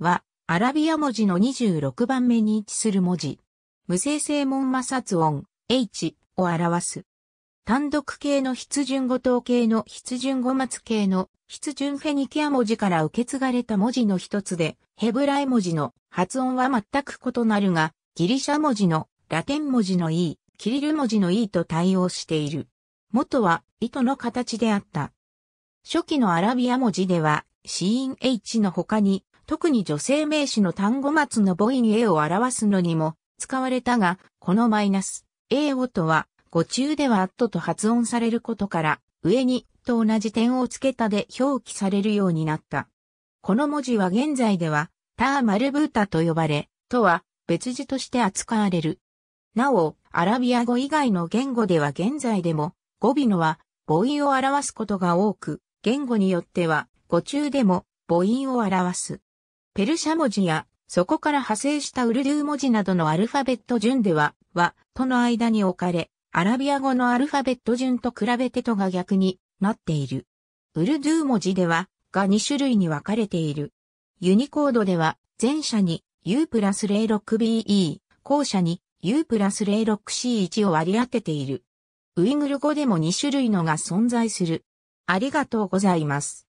は、アラビア文字の26番目に位置する文字。無声正門摩擦音、H を表す。単独系の筆順語等系の筆順語末系の筆順フェニキア文字から受け継がれた文字の一つで、ヘブライ文字の発音は全く異なるが、ギリシャ文字のラテン文字の E、キリル文字の E と対応している。元は糸の形であった。初期のアラビア文字では、ーン H の他に特に女性名詞の単語末の母音 A を表すのにも使われたが、このマイナス A 音は語中ではアットと発音されることから、上にと同じ点をつけたで表記されるようになった。この文字は現在では、ターマルブータと呼ばれ、とは別字として扱われる。なお、アラビア語以外の言語では現在でも、語尾のは母音を表すことが多く、言語によっては、語中でも母音を表す。ペルシャ文字や、そこから派生したウルドゥー文字などのアルファベット順では、は、との間に置かれ、アラビア語のアルファベット順と比べてとが逆になっている。ウルドゥー文字では、が2種類に分かれている。ユニコードでは、前者に U プラス 06BE、後者に U プラス 06C1 を割り当てている。ウイグル語でも2種類のが存在する。ありがとうございます。